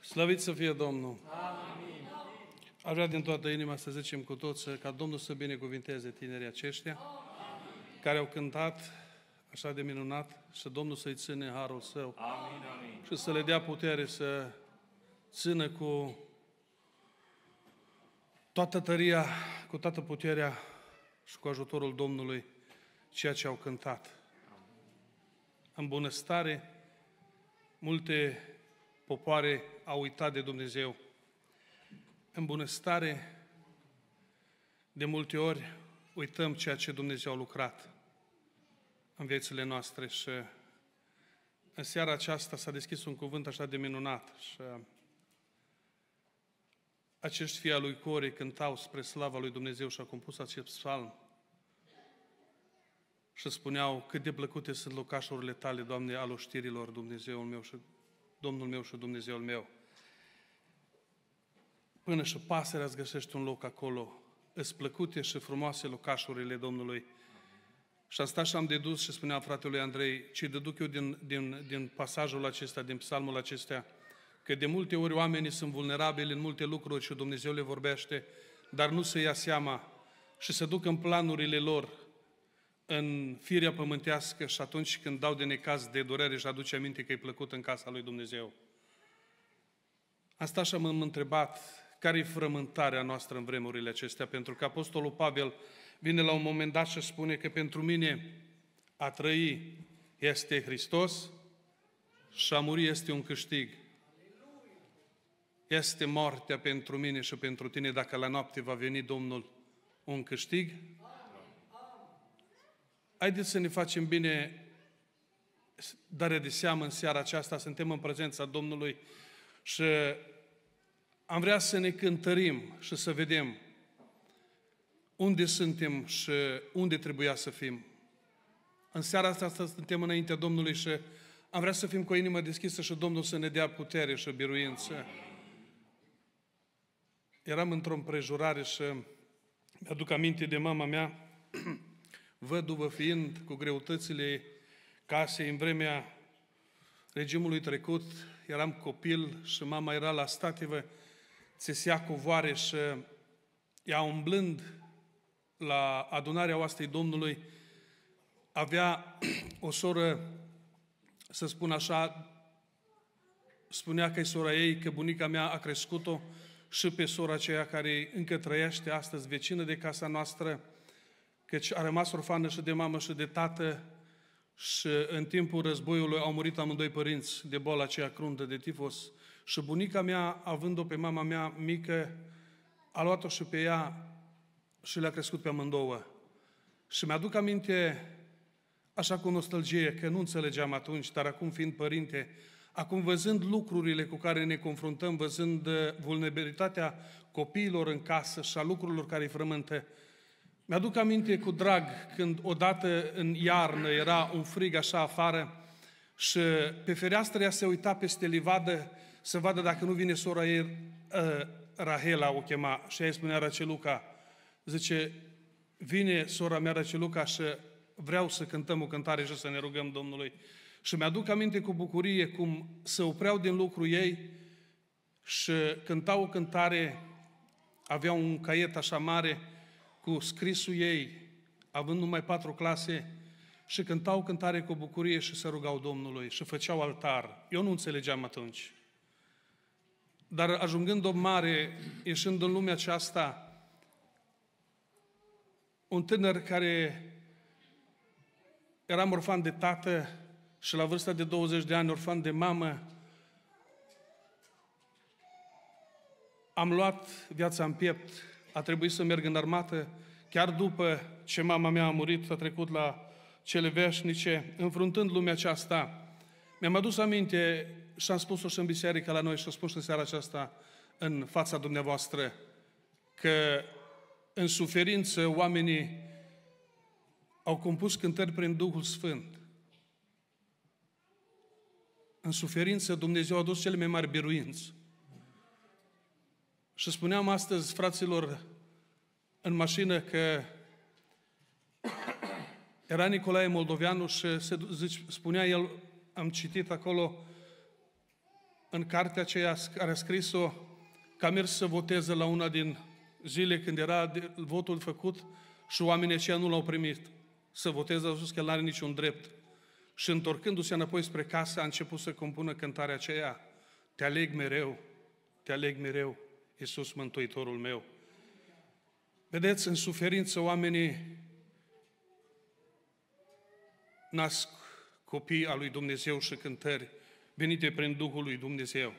Slăvit să fie Domnul! Amin. Aș vrea din toată inima să zicem cu toți ca Domnul să binecuvinteze tinerii aceștia amin. care au cântat așa de minunat și Domnul să-i ține harul său amin, amin. și să le dea putere să țină cu toată tăria, cu toată puterea și cu ajutorul Domnului ceea ce au cântat. În bunăstare, multe popoare au uitat de Dumnezeu. În bunăstare, de multe ori uităm ceea ce Dumnezeu a lucrat în viețile noastre și în seara aceasta s-a deschis un cuvânt așa de minunat și acești fii al lui Core cântau spre slava lui Dumnezeu și au compus acest psalm și spuneau cât de plăcute sunt locașurile tale, Doamne, al oștirilor, Dumnezeul meu și Domnul meu și Dumnezeul meu. Până și pasărea îți găsești un loc acolo. Îți plăcute și frumoase locașurile Domnului. Și asta și am dedus și spunea fratelui Andrei, ce deduc eu din, din, din pasajul acesta, din psalmul acesta, că de multe ori oamenii sunt vulnerabili în multe lucruri și Dumnezeu le vorbește, dar nu se ia seama și se duc în planurile lor, în firea pământească și atunci când dau de necaz, de durere și aduce aminte că e plăcut în casa lui Dumnezeu. Asta așa m-am întrebat, care e frământarea noastră în vremurile acestea? Pentru că Apostolul Pavel vine la un moment dat și spune că pentru mine a trăi este Hristos și a muri este un câștig este moartea pentru mine și pentru tine dacă la noapte va veni Domnul un câștig? Haideți să ne facem bine dare de seamă în seara aceasta, suntem în prezența Domnului și am vrea să ne cântărim și să vedem unde suntem și unde trebuia să fim. În seara asta suntem înaintea Domnului și am vrea să fim cu o inimă deschisă și Domnul să ne dea putere și biruință. Amin eram într-o împrejurare și mi-aduc aminte de mama mea, văduvă fiind cu greutățile casei în vremea regimului trecut, eram copil și mama era la stativă, țesea covoare și ea umblând la adunarea oastei Domnului, avea o soră, să spun așa, spunea că e sora ei, că bunica mea a crescut-o, și pe sora aceea care încă trăiește astăzi vecină de casa noastră, căci a rămas orfană și de mamă și de tată și în timpul războiului au murit amândoi părinți de boala aceea cruntă de tifos. Și bunica mea, având-o pe mama mea mică, a luat-o și pe ea și le-a crescut pe amândouă. Și mi-aduc aminte, așa cu nostalgie, că nu înțelegeam atunci, dar acum fiind părinte, Acum, văzând lucrurile cu care ne confruntăm, văzând uh, vulnerabilitatea copiilor în casă și a lucrurilor care îi frământă, mi-aduc aminte cu drag când odată în iarnă era un frig așa afară și pe fereastră ea se uita peste livadă să vadă dacă nu vine sora ei, uh, Rahela o chema și ea îi spunea Raceluca, zice, vine sora mea Raceluca și vreau să cântăm o cântare și să ne rugăm Domnului. Și mi-aduc aminte cu bucurie cum se opreau din lucru ei și cântau o cântare, aveau un caiet așa mare cu scrisul ei, având numai patru clase, și cântau cântare cu bucurie și se rugau Domnului și făceau altar. Eu nu înțelegeam atunci. Dar ajungând o mare, ieșind în lumea aceasta, un tânăr care era morfan de tată, și la vârsta de 20 de ani, orfan de mamă, am luat viața în piept, a trebuit să merg în armată, chiar după ce mama mea a murit, a trecut la cele veșnice, înfruntând lumea aceasta. Mi-am adus aminte și am spus-o și în biserică la noi și o spus și în seara aceasta în fața dumneavoastră, că în suferință oamenii au compus cântări prin Duhul Sfânt în suferință Dumnezeu a adus cele mai mari biruinți. Și spuneam astăzi, fraților, în mașină că era Nicolae Moldoveanu și se zice, spunea el, am citit acolo în cartea aceea care a scris-o, că a mers să voteze la una din zile când era votul făcut și oamenii aceia nu l-au primit să voteze, a spus că el nu are niciun drept și întorcându-se înapoi spre casă, a început să compună cântarea aceea. Te aleg mereu, te aleg mereu, Iisus Mântuitorul meu. Vedeți, în suferință oamenii nasc copii al lui Dumnezeu și cântări venite prin Duhul lui Dumnezeu.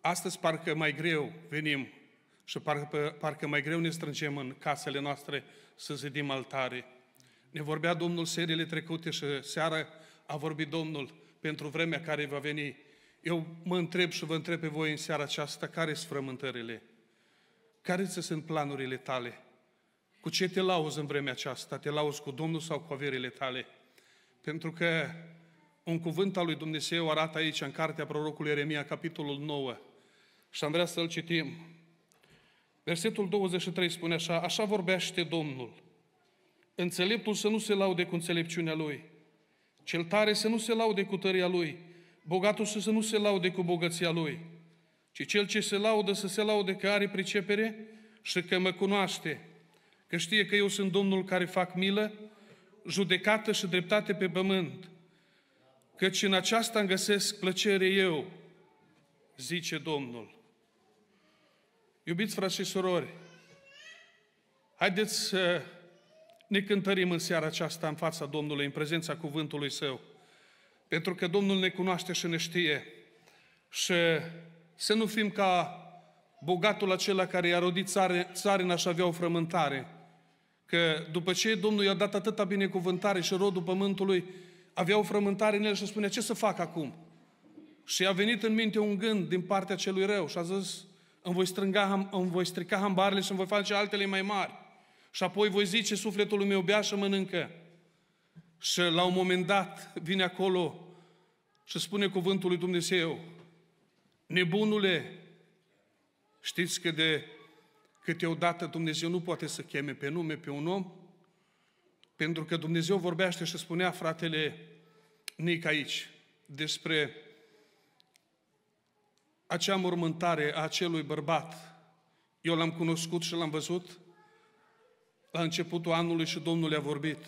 Astăzi parcă mai greu venim și parcă, parcă mai greu ne strângem în casele noastre să zidim altare ne vorbea Domnul serile trecute și seara a vorbit Domnul pentru vremea care va veni. Eu mă întreb și vă întreb pe voi în seara aceasta, care sunt frământările? Care ți sunt planurile tale? Cu ce te lauzi în vremea aceasta? Te lauzi cu Domnul sau cu averile tale? Pentru că un cuvânt al lui Dumnezeu arată aici în cartea prorocului Ieremia, capitolul 9. Și am vrea să-l citim. Versetul 23 spune așa, așa vorbește Domnul. Înțeleptul să nu se laude cu înțelepciunea lui, cel tare să nu se laude cu tăria lui, bogatul să nu se laude cu bogăția lui, ci cel ce se laudă să se laude că are pricepere și că mă cunoaște, că știe că eu sunt Domnul care fac milă, judecată și dreptate pe pământ, căci în aceasta îmi găsesc plăcere eu, zice Domnul. Iubiți frați și surori, haideți să ne cântărim în seara aceasta în fața Domnului, în prezența cuvântului Său. Pentru că Domnul ne cunoaște și ne știe. Și să nu fim ca bogatul acela care i-a rodit țarina și avea o frământare. Că după ce Domnul i-a dat atâta binecuvântare și rodul pământului, avea o frământare în el și spunea, ce să fac acum? Și a venit în minte un gând din partea celui rău și a zis, îmi voi, strânga, îmi voi strica hambarele și îmi voi face altele mai mari. Și apoi voi zice, sufletul meu bea și mănâncă. Și la un moment dat vine acolo și spune cuvântul lui Dumnezeu, nebunule, știți că de câteodată Dumnezeu nu poate să cheme pe nume pe un om, pentru că Dumnezeu vorbește și spunea fratele Nic aici despre acea mormântare a acelui bărbat. Eu l-am cunoscut și l-am văzut la începutul anului și Domnul le-a vorbit.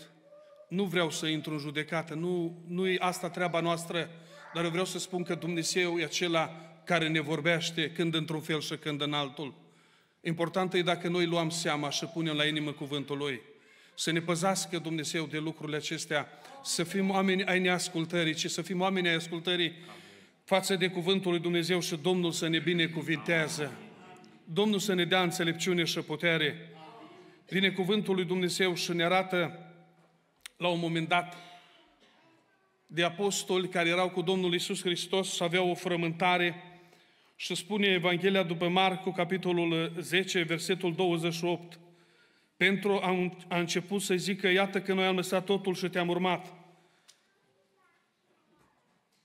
Nu vreau să intru în judecată, nu, nu e asta treaba noastră, dar eu vreau să spun că Dumnezeu e acela care ne vorbește când într-un fel și când în altul. Important e dacă noi luăm seama și punem la inimă cuvântul Lui. Să ne păzească Dumnezeu de lucrurile acestea, să fim oameni ai neascultării, ci să fim oameni ai ascultării față de cuvântul lui Dumnezeu și Domnul să ne binecuvintează. Domnul să ne dea înțelepciune și putere vine cuvântul lui Dumnezeu și ne arată la un moment dat de apostoli care erau cu Domnul Isus Hristos și aveau o frământare și spune Evanghelia după Marcu, capitolul 10, versetul 28. Pentru a început să zică, iată că noi am lăsat totul și te-am urmat.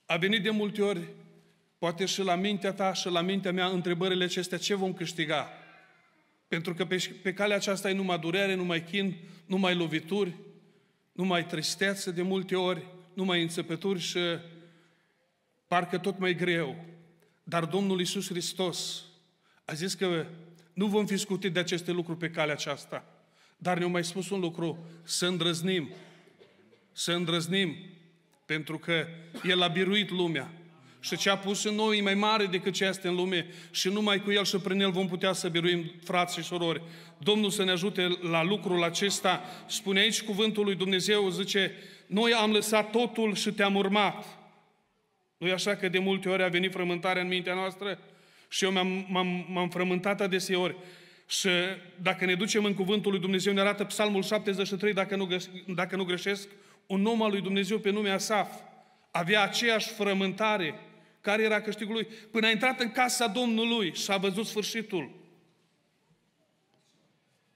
A venit de multe ori, poate și la mintea ta și la mintea mea, întrebările acestea, ce vom câștiga? Pentru că pe, pe calea aceasta e numai durere, numai chin, numai lovituri, numai tristețe de multe ori, numai înțepături și parcă tot mai greu. Dar Domnul Iisus Hristos a zis că nu vom fi scutit de aceste lucruri pe calea aceasta. Dar ne-a mai spus un lucru, să îndrăznim, să îndrăznim, pentru că El a biruit lumea, și ce a pus în noi e mai mare decât ce este în lume și numai cu El și prin El vom putea să biruim frați și sorori. Domnul să ne ajute la lucrul acesta. Spune aici cuvântul lui Dumnezeu, zice, noi am lăsat totul și te-am urmat. nu e așa că de multe ori a venit frământarea în mintea noastră? Și eu m-am, m-am, m-am frământat adeseori. Și dacă ne ducem în cuvântul lui Dumnezeu, ne arată Psalmul 73, dacă nu, dacă nu greșesc, un om al lui Dumnezeu pe nume Asaf avea aceeași frământare care era câștigul lui, până a intrat în casa Domnului și a văzut sfârșitul.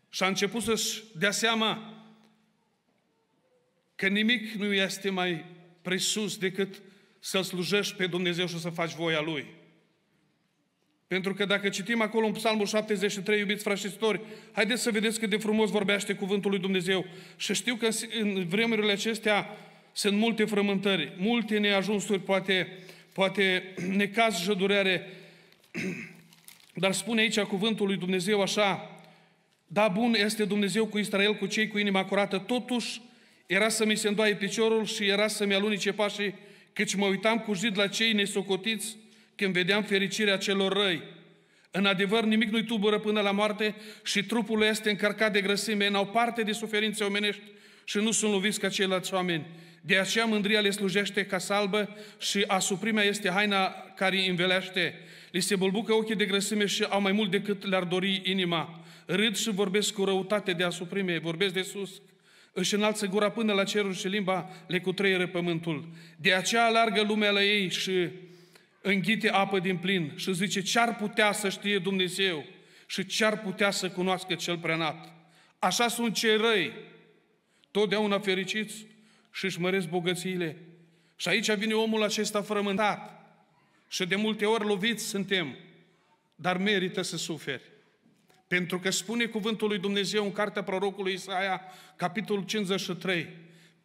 Și a început să-și dea seama că nimic nu este mai presus decât să-L slujești pe Dumnezeu și să faci voia Lui. Pentru că dacă citim acolo în Psalmul 73, iubiți frașistori, haideți să vedeți cât de frumos vorbește cuvântul lui Dumnezeu. Și știu că în vremurile acestea sunt multe frământări, multe neajunsuri poate poate necaz și durere, dar spune aici cuvântul lui Dumnezeu așa, da, bun este Dumnezeu cu Israel, cu cei cu inima curată, totuși era să mi se îndoaie piciorul și era să-mi alunice pașii, căci mă uitam cu zid la cei nesocotiți când vedeam fericirea celor răi. În adevăr, nimic nu-i tubură până la moarte și trupul este încărcat de grăsime, n-au parte de suferințe omenești, și nu sunt loviți ca ceilalți oameni. De aceea mândria le slujește ca salbă și asuprimea este haina care îi învelește. Li se bulbucă ochii de grăsime și au mai mult decât le-ar dori inima. Râd și vorbesc cu răutate de asuprime, vorbesc de sus, își înalță gura până la cerul și limba le cutreieră pământul. De aceea alargă lumea la ei și înghite apă din plin și zice ce-ar putea să știe Dumnezeu și ce-ar putea să cunoască cel preanat. Așa sunt cei răi, totdeauna fericiți și își măresc bogățiile. Și aici vine omul acesta frământat. Și de multe ori loviți suntem, dar merită să suferi. Pentru că spune cuvântul lui Dumnezeu în cartea prorocului Isaia, capitolul 53,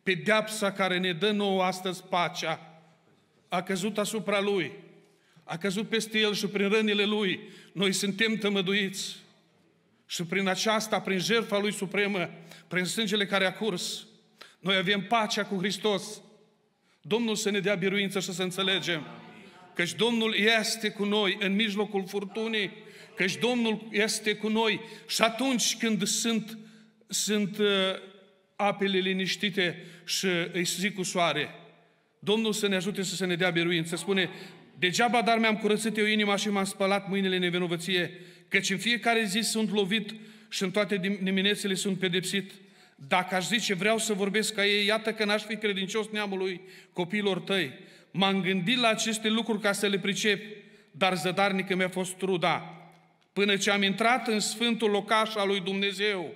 pedeapsa care ne dă nouă astăzi pacea, a căzut asupra lui, a căzut peste el și prin rănile lui, noi suntem tămăduiți. Și prin aceasta, prin jertfa Lui Supremă, prin sângele care a curs, noi avem pacea cu Hristos. Domnul să ne dea biruință și să înțelegem. Căci Domnul este cu noi în mijlocul furtunii, căci Domnul este cu noi și atunci când sunt, sunt uh, apele liniștite și îi zic cu soare, Domnul să ne ajute să se ne dea biruință. Spune, degeaba dar mi-am curățit eu inima și m-am spălat mâinile în căci în fiecare zi sunt lovit și în toate diminețele sunt pedepsit. Dacă aș zice vreau să vorbesc ca ei, iată că n-aș fi credincios neamului copiilor tăi. M-am gândit la aceste lucruri ca să le pricep, dar zădarnică mi-a fost truda. Până ce am intrat în sfântul locaș al lui Dumnezeu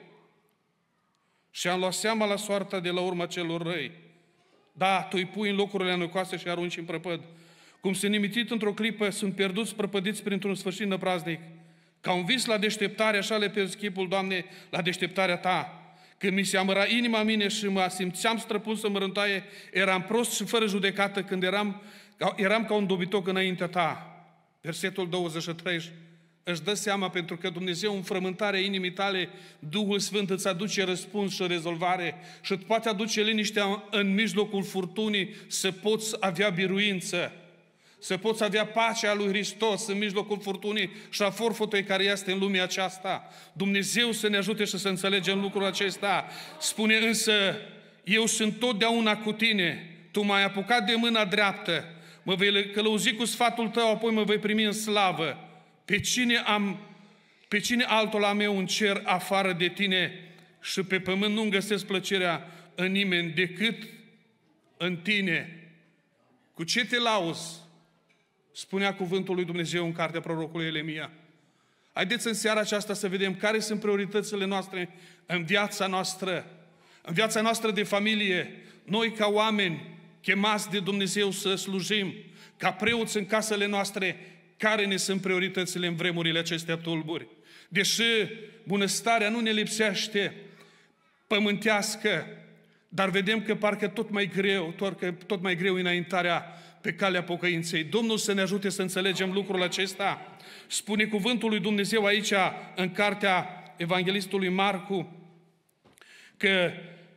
și am luat seama la soarta de la urma celor răi. Da, tu îi pui în locurile anocoase și arunci în prăpăd. Cum sunt nimitit într-o clipă, sunt pierduți, prăpădiți printr-un sfârșit năpraznic. Ca un vis la deșteptare, așa le pe chipul, Doamne, la deșteptarea Ta. Când mi se amăra inima mine și mă simțeam străpun să mă rântaie, eram prost și fără judecată când eram, eram ca un dobitoc înaintea Ta. Versetul 23 își dă seama pentru că Dumnezeu în frământarea inimii tale, Duhul Sfânt îți aduce răspuns și rezolvare și îți poate aduce liniștea în mijlocul furtunii să poți avea biruință să poți avea pacea lui Hristos în mijlocul furtunii și a forfotei care este în lumea aceasta. Dumnezeu să ne ajute și să înțelegem lucrul acesta. Spune însă, eu sunt totdeauna cu tine, tu m-ai apucat de mâna dreaptă, mă vei călăuzi cu sfatul tău, apoi mă vei primi în slavă. Pe cine am, pe cine altul am eu în cer afară de tine și pe pământ nu-mi găsesc plăcerea în nimeni decât în tine. Cu ce te lauzi? spunea cuvântul lui Dumnezeu în cartea prorocului Elemia. Haideți în seara aceasta să vedem care sunt prioritățile noastre în viața noastră, în viața noastră de familie, noi ca oameni chemați de Dumnezeu să slujim, ca preoți în casele noastre, care ne sunt prioritățile în vremurile acestea tulburi. Deși bunăstarea nu ne lipsește pământească, dar vedem că parcă tot mai greu, tot, tot mai greu înaintarea pe calea pocăinței. Domnul să ne ajute să înțelegem lucrul acesta. Spune cuvântul lui Dumnezeu aici, în cartea evanghelistului Marcu, că,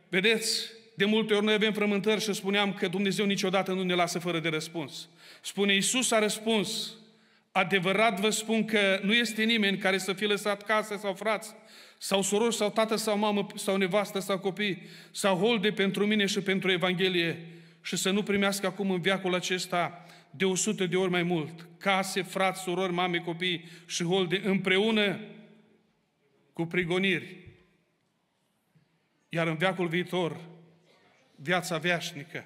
vedeți, de multe ori noi avem frământări și spuneam că Dumnezeu niciodată nu ne lasă fără de răspuns. Spune, Iisus a răspuns, adevărat vă spun că nu este nimeni care să fie lăsat casă sau frați, sau soror, sau tată, sau mamă, sau nevastă, sau copii, sau holde pentru mine și pentru Evanghelie, și să nu primească acum în viacul acesta de 100 de ori mai mult case, frați, surori, mame, copii și holde împreună cu prigoniri. Iar în viacul viitor, viața veașnică,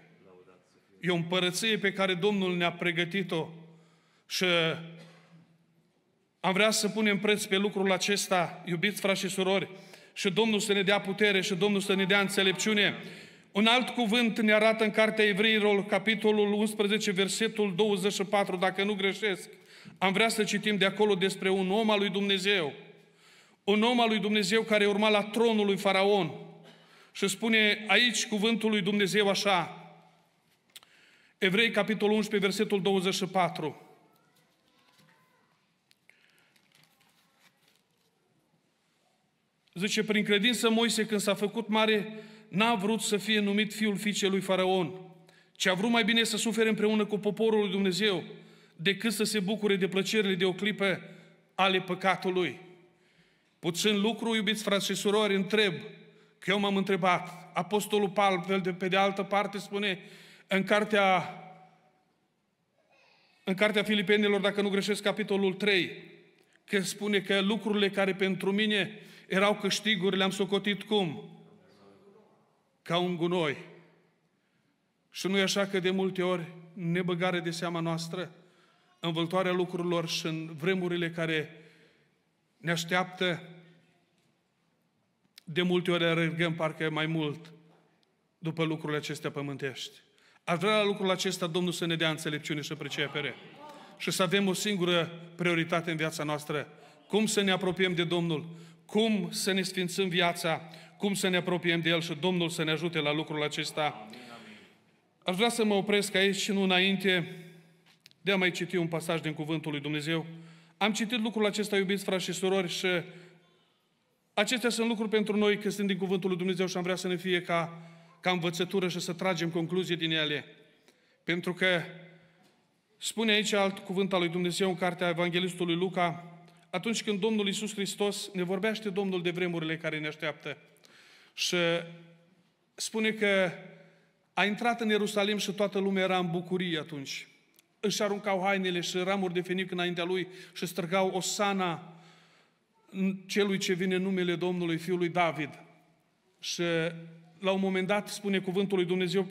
e o împărăție pe care Domnul ne-a pregătit-o și am vrea să punem preț pe lucrul acesta, iubiți frați și surori, și Domnul să ne dea putere și Domnul să ne dea înțelepciune un alt cuvânt ne arată în Cartea Evreilor, capitolul 11, versetul 24, dacă nu greșesc. Am vrea să citim de acolo despre un om al lui Dumnezeu. Un om al lui Dumnezeu care urma la tronul lui Faraon. Și spune aici cuvântul lui Dumnezeu așa, Evrei, capitolul 11, versetul 24. Zice, prin credință Moise, când s-a făcut mare n-a vrut să fie numit fiul fiicei lui Faraon, ci a vrut mai bine să sufere împreună cu poporul lui Dumnezeu, decât să se bucure de plăcerile de o clipă ale păcatului. Puțin lucru, iubiți frați și surori, întreb, că eu m-am întrebat. Apostolul Pavel, de, pe de altă parte, spune în cartea, în cartea Filipenilor, dacă nu greșesc, capitolul 3, că spune că lucrurile care pentru mine erau câștiguri, le-am socotit cum? ca un gunoi. Și nu e așa că de multe ori nebăgare de seama noastră, învăltoarea lucrurilor și în vremurile care ne așteaptă, de multe ori alergăm parcă mai mult după lucrurile acestea pământești. Ar vrea la lucrul acesta Domnul să ne dea înțelepciune și pricepere și să avem o singură prioritate în viața noastră. Cum să ne apropiem de Domnul? Cum să ne sfințăm viața? cum să ne apropiem de El și Domnul să ne ajute la lucrul acesta. Aș vrea să mă opresc aici și nu înainte de a mai citi un pasaj din Cuvântul lui Dumnezeu. Am citit lucrul acesta, iubiți frați și surori, și acestea sunt lucruri pentru noi că sunt din Cuvântul lui Dumnezeu și am vrea să ne fie ca, ca învățătură și să tragem concluzie din ele. Pentru că spune aici alt cuvânt al lui Dumnezeu în cartea Evanghelistului Luca, atunci când Domnul Isus Hristos ne vorbește Domnul de vremurile care ne așteaptă. Și spune că a intrat în Ierusalim și toată lumea era în bucurie atunci. Își aruncau hainele și ramuri de fenic înaintea lui și strigau Osana celui ce vine în numele Domnului, fiului David. Și la un moment dat spune cuvântul lui Dumnezeu,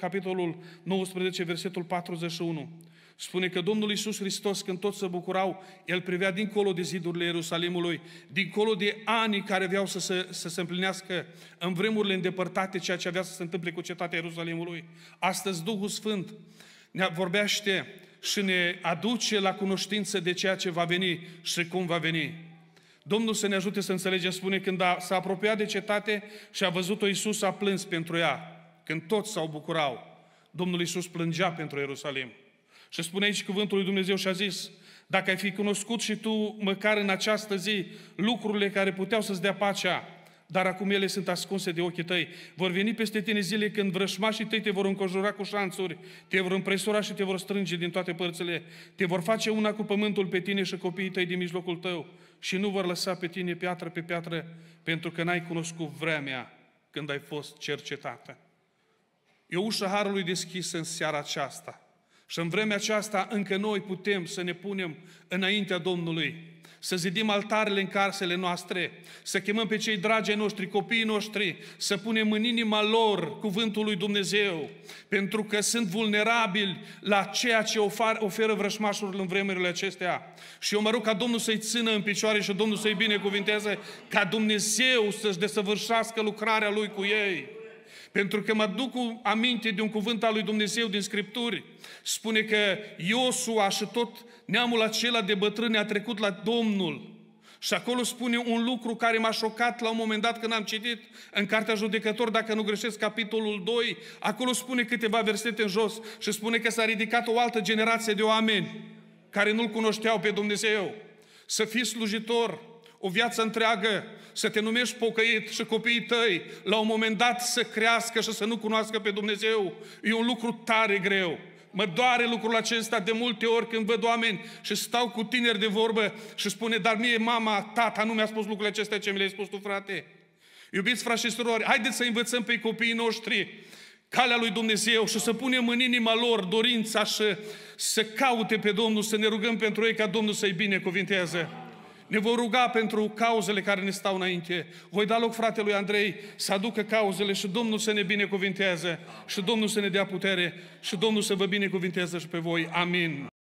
capitolul 19, versetul 41. Spune că Domnul Iisus Hristos, când toți se bucurau, El privea dincolo de zidurile Ierusalimului, dincolo de ani care aveau să se, să se împlinească în vremurile îndepărtate ceea ce avea să se întâmple cu cetatea Ierusalimului. Astăzi Duhul Sfânt ne vorbește și ne aduce la cunoștință de ceea ce va veni și cum va veni. Domnul să ne ajute să înțelegem, spune, când a, s-a apropiat de cetate și a văzut-o, Iisus a plâns pentru ea. Când toți s-au bucurau, Domnul Iisus plângea pentru Ierusalim. Și spune aici cuvântul lui Dumnezeu și a zis, dacă ai fi cunoscut și tu, măcar în această zi, lucrurile care puteau să-ți dea pacea, dar acum ele sunt ascunse de ochii tăi. Vor veni peste tine zile când vrășmașii tăi te vor înconjura cu șanțuri, te vor împresura și te vor strânge din toate părțile. Te vor face una cu pământul pe tine și copiii tăi din mijlocul tău și nu vor lăsa pe tine piatră pe piatră, pentru că n-ai cunoscut vremea când ai fost cercetată. E ușa Harului deschisă în seara aceasta. Și în vremea aceasta încă noi putem să ne punem înaintea Domnului, să zidim altarele în casele noastre, să chemăm pe cei dragi ai noștri, copiii noștri, să punem în inima lor cuvântul lui Dumnezeu, pentru că sunt vulnerabili la ceea ce oferă vrășmașurile în vremurile acestea. Și eu mă rog ca Domnul să-i țină în picioare și Domnul să-i binecuvinteze, ca Dumnezeu să-și desăvârșească lucrarea Lui cu ei. Pentru că mă duc cu aminte de un cuvânt al lui Dumnezeu din Scripturi. Spune că Iosua și tot neamul acela de bătrâni a trecut la Domnul. Și acolo spune un lucru care m-a șocat la un moment dat când am citit în Cartea Judecător, dacă nu greșesc, capitolul 2, acolo spune câteva versete în jos și spune că s-a ridicat o altă generație de oameni care nu-L cunoșteau pe Dumnezeu. Să fii slujitor, o viață întreagă, să te numești pocăit și copiii tăi la un moment dat să crească și să nu cunoască pe Dumnezeu. E un lucru tare greu. Mă doare lucrul acesta de multe ori când văd oameni și stau cu tineri de vorbă și spune, dar mie mama, tata nu mi-a spus lucrurile acestea ce mi le-ai spus tu, frate. Iubiți frați și surori, haideți să învățăm pe copiii noștri calea lui Dumnezeu și să punem în inima lor dorința și să caute pe Domnul, să ne rugăm pentru ei ca Domnul să-i binecuvinteze. Ne vor ruga pentru cauzele care ne stau înainte. Voi da loc fratelui Andrei să aducă cauzele și Domnul să ne binecuvinteze și Domnul să ne dea putere și Domnul să vă binecuvinteze și pe voi. Amin.